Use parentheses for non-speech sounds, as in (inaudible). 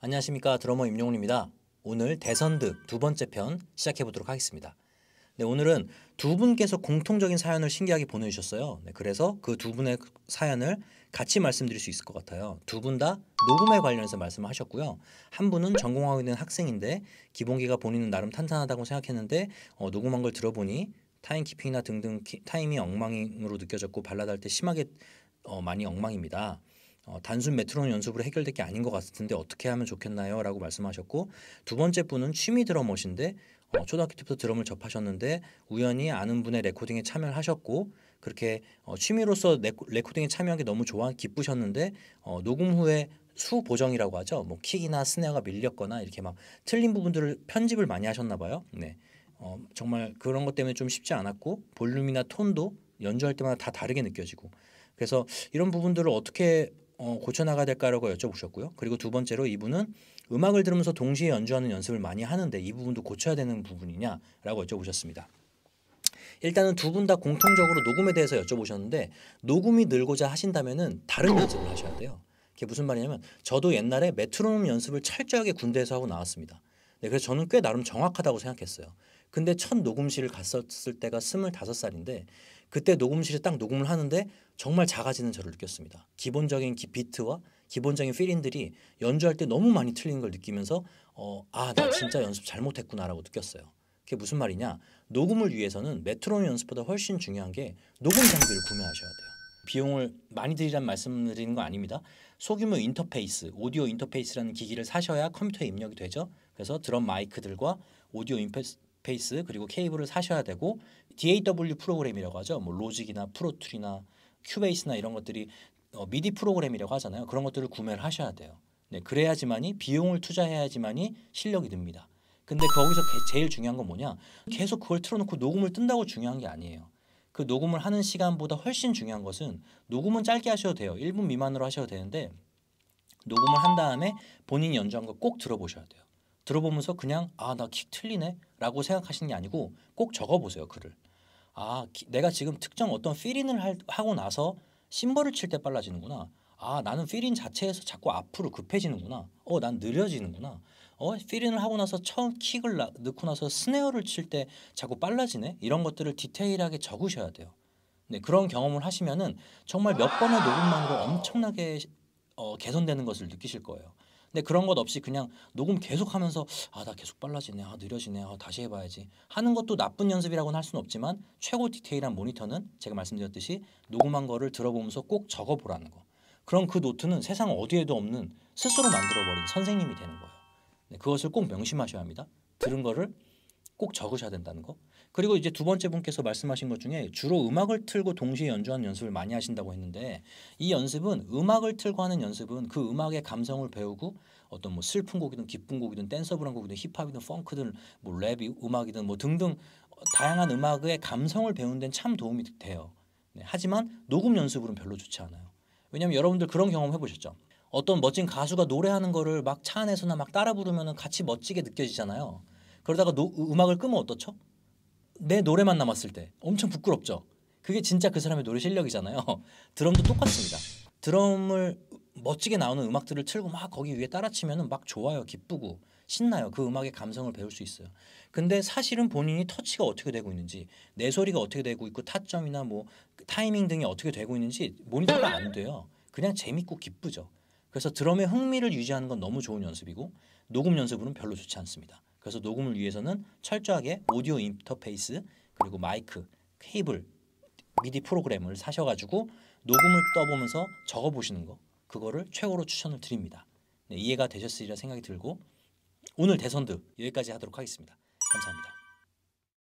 안녕하십니까 드러머 임용훈입니다. 오늘 대선득 두 번째 편 시작해 보도록 하겠습니다. 네, 오늘은 두 분께서 공통적인 사연을 신기하게 보내주셨어요. 네, 그래서 그 두 분의 사연을 같이 말씀드릴 수 있을 것 같아요. 두 분 다 녹음에 관련해서 말씀을 하셨고요. 한 분은 전공하고 있는 학생인데 기본기가 본인은 나름 탄탄하다고 생각했는데 어, 녹음한 걸 들어보니 타임키핑이나 등등 타임이 엉망으로 느껴졌고 발라드 때 심하게 어, 많이 엉망입니다. 어, 단순 메트로놈 연습으로 해결될 게 아닌 것 같은데 어떻게 하면 좋겠나요? 라고 말씀하셨고 두 번째 분은 취미 드러머신데 어, 초등학교 때부터 드럼을 접하셨는데 우연히 아는 분의 레코딩에 참여를 하셨고 그렇게 어, 취미로서 레코딩에 참여하기 너무 좋아 기쁘셨는데 어, 녹음 후에 수 보정이라고 하죠. 뭐 킥이나 스네어가 밀렸거나 이렇게 막 틀린 부분들을 편집을 많이 하셨나 봐요. 네. 어, 정말 그런 것 때문에 좀 쉽지 않았고 볼륨이나 톤도 연주할 때마다 다 다르게 느껴지고 그래서 이런 부분들을 어떻게 어, 고쳐나가야 될까라고 여쭤보셨고요. 그리고 두 번째로 이분은 음악을 들으면서 동시에 연주하는 연습을 많이 하는데 이 부분도 고쳐야 되는 부분이냐라고 여쭤보셨습니다. 일단은 두 분 다 공통적으로 녹음에 대해서 여쭤보셨는데 녹음이 늘고자 하신다면은 다른 연습을 하셔야 돼요. 그게 무슨 말이냐면 저도 옛날에 메트로놈 연습을 철저하게 군대에서 하고 나왔습니다. 네, 그래서 저는 꽤 나름 정확하다고 생각했어요. 근데 첫 녹음실을 갔었을 때가 스물다섯 살인데 그때 녹음실에 딱 녹음을 하는데 정말 작아지는 저를 느꼈습니다. 기본적인 기, 비트와 기본적인 필인들이 연주할 때 너무 많이 틀린걸 느끼면서 어, 아, 나 진짜 연습 잘못했구나라고 느꼈어요. 그게 무슨 말이냐? 녹음을 위해서는 메트로놈 연습보다 훨씬 중요한 게 녹음 장비를 구매하셔야 돼요. 비용을 많이 들이란 말씀드리는 을거 아닙니다. 소규모 인터페이스, 오디오 인터페이스라는 기기를 사셔야 컴퓨터에 입력이 되죠. 그래서 드럼 마이크들과 오디오 인페스, 터이 인터페이스 그리고 케이블을 사셔야 되고 DAW 프로그램이라고 하죠. 뭐 로직이나 프로툴이나 큐베이스나 이런 것들이 어, 미디 프로그램이라고 하잖아요. 그런 것들을 구매를 하셔야 돼요. 네, 그래야지만이 비용을 투자해야지만이 실력이 듭니다. 근데 거기서 제일 중요한 건 뭐냐? 계속 그걸 틀어놓고 녹음을 뜬다고 중요한 게 아니에요. 그 녹음을 하는 시간보다 훨씬 중요한 것은 녹음은 짧게 하셔도 돼요. 1분 미만으로 하셔도 되는데 녹음을 한 다음에 본인이 연주한 거 꼭 들어보셔야 돼요. 들어보면서 그냥 아 나 킥 틀리네라고 생각하시는 게 아니고 꼭 적어보세요 글을. 아 기, 내가 지금 특정 어떤 필인을 할, 하고 나서 심벌을 칠 때 빨라지는구나. 아 나는 필인 자체에서 자꾸 앞으로 급해지는구나. 어 난 느려지는구나. 어 필인을 하고 나서 처음 킥을 나, 넣고 나서 스네어를 칠 때 자꾸 빨라지네. 이런 것들을 디테일하게 적으셔야 돼요. 네 그런 경험을 하시면은 정말 몇 번의 녹음만으로 엄청나게 어, 개선되는 것을 느끼실 거예요. 근데 그런 것 없이 그냥 녹음 계속하면서 아 나 계속 빨라지네, 아 느려지네, 아 다시 해봐야지 하는 것도 나쁜 연습이라고는 할 수는 없지만 최고 디테일한 모니터는 제가 말씀드렸듯이 녹음한 거를 들어보면서 꼭 적어보라는 거. 그럼 그 노트는 세상 어디에도 없는 스스로 만들어버린 선생님이 되는 거예요. 네, 그것을 꼭 명심하셔야 합니다. 들은 거를 꼭 적으셔야 된다는 거. 그리고 이제 두 번째 분께서 말씀하신 것 중에 주로 음악을 틀고 동시에 연주하는 연습을 많이 하신다고 했는데 이 연습은 음악을 틀고 하는 연습은 그 음악의 감성을 배우고 어떤 뭐 슬픈 곡이든 기쁜 곡이든 댄서블한 곡이든 힙합이든 펑크든 뭐 랩이 음악이든 뭐 등등 다양한 음악의 감성을 배우는 데는 참 도움이 돼요. 네, 하지만 녹음 연습으로는 별로 좋지 않아요. 왜냐하면 여러분들 그런 경험 해보셨죠? 어떤 멋진 가수가 노래하는 거를 막 차 안에서나 막 따라 부르면 같이 멋지게 느껴지잖아요. 그러다가 노, 음악을 끄면 어떻죠? 내 노래만 남았을 때 엄청 부끄럽죠. 그게 진짜 그 사람의 노래 실력이잖아요. (laughs) 드럼도 똑같습니다. 드럼을 멋지게 나오는 음악들을 틀고 막 거기 위에 따라 치면은 막 좋아요, 기쁘고 신나요. 그 음악의 감성을 배울 수 있어요. 근데 사실은 본인이 터치가 어떻게 되고 있는지, 내 소리가 어떻게 되고 있고 타점이나 뭐 타이밍 등이 어떻게 되고 있는지 모니터가 안 돼요. 그냥 재밌고 기쁘죠. 그래서 드럼의 흥미를 유지하는 건 너무 좋은 연습이고 녹음 연습은 별로 좋지 않습니다. 그래서 녹음을 위해서는 철저하게 오디오 인터페이스 그리고 마이크, 케이블, 미디 프로그램을 사셔가지고 녹음을 떠보면서 적어보시는 거 그거를 최고로 추천을 드립니다. 네, 이해가 되셨으리라 생각이 들고 오늘 대선드 여기까지 하도록 하겠습니다. 감사합니다.